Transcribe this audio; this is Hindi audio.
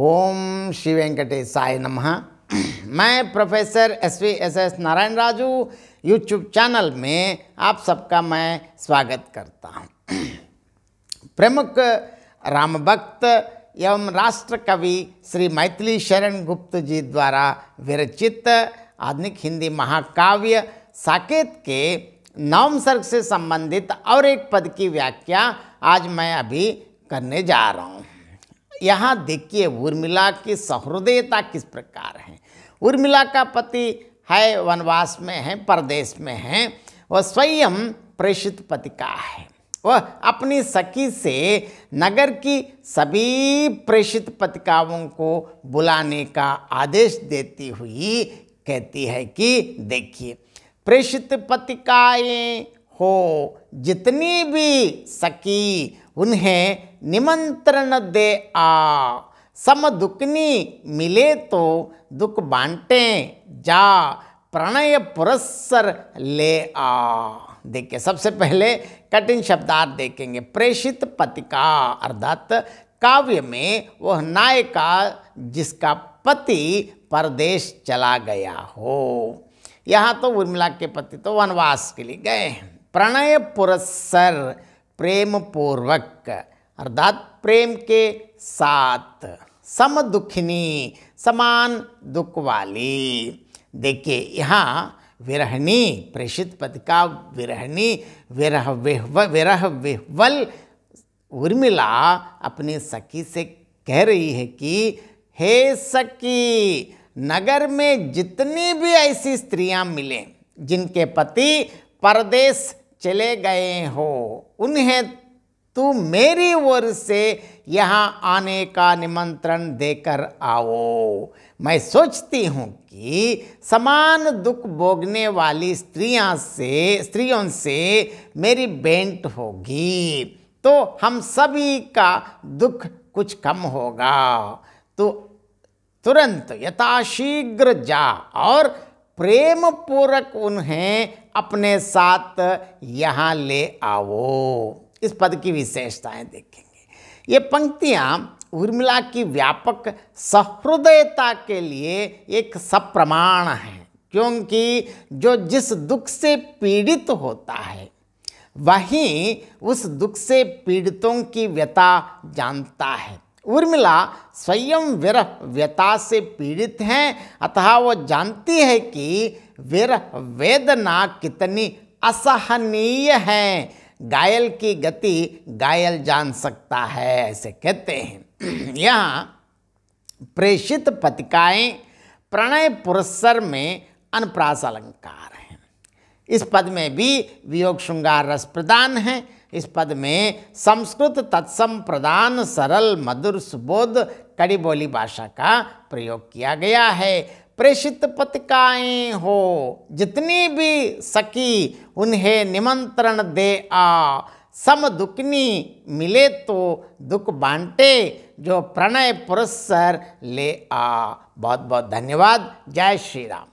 ओम श्री वेंकटेशय नम मैं professor S V S S Narayana Raju YouTube channel में आप सबका मैं स्वागत करता हूँ प्रमुख राम भक्त एवं राष्ट्र कवि श्री मैथिली शरण गुप्त जी द्वारा विरचित आधुनिक हिंदी महाकाव्य साकेत के नवम सर्ग से संबंधित और एक पद की व्याख्या आज मैं अभी करने जा रहा हूँ यहाँ देखिए उर्मिला की सहृदयता किस प्रकार है उर्मिला का पति है वनवास में है परदेश में है वह स्वयं प्रेषित पति का है वह अपनी सखी से नगर की सभी प्रेषित पतिकाओं को बुलाने का आदेश देती हुई कहती है कि देखिए प्रेषित पतिकाएँ हो जितनी भी सखी उन्हें निमंत्रण दे आ सम दुखनी मिले तो दुख बांटे जा प्रणय पुरस्सर ले आ देखिए सबसे पहले कठिन शब्दार्थ देखेंगे प्रेषित पतिका अर्थात काव्य में वह नायिका जिसका पति परदेश चला गया हो यहाँ तो उर्मिला के पति तो वनवास के लिए गए हैं प्रणय पुरस्सर प्रेम पूर्वक अर्थात प्रेम के साथ सम दुखिनी समान दुख वाली देखिए यहाँ विरहणी प्रेषित पद का विरहणी विरह विरह विह्वल उर्मिला अपनी सखी से कह रही है कि हे सखी नगर में जितनी भी ऐसी स्त्रियां मिलें जिनके पति परदेश चले गए हो उन्हें तू मेरी ओर से यहाँ आने का निमंत्रण देकर आओ मैं सोचती हूँ कि समान दुख भोगने वाली स्त्रियाँ से स्त्रियों से मेरी भेंट होगी तो हम सभी का दुख कुछ कम होगा तो तुरंत यथाशीघ्र जा और प्रेम पूर्वक उन्हें अपने साथ यहाँ ले आओ इस पद की विशेषताएं देखेंगे ये पंक्तियाँ उर्मिला की व्यापक सहृदयता के लिए एक सप्रमाण है क्योंकि जो जिस दुख से पीड़ित होता है वहीं उस दुख से पीड़ितों की व्यथा जानता है उर्मिला स्वयं विरह व्यता से पीड़ित हैं अतः वो जानती है कि विरह वेदना कितनी असहनीय है गायल की गति गायल जान सकता है ऐसे कहते हैं यहाँ प्रेषित पतिकाएं प्रणय पुरस्सर में अनप्रास अलंकार हैं इस पद में भी वियोग श्रृंगार रस प्रदान हैं इस पद में संस्कृत तत्सम प्रदान सरल मधुर सुबोध कड़ी बोली भाषा का प्रयोग किया गया है प्रेषित पत्रिकाएँ हो जितनी भी सकी उन्हें निमंत्रण दे आ सम दुखनी मिले तो दुख बांटे जो प्रणय पुरस्सर ले आ बहुत बहुत धन्यवाद जय श्री राम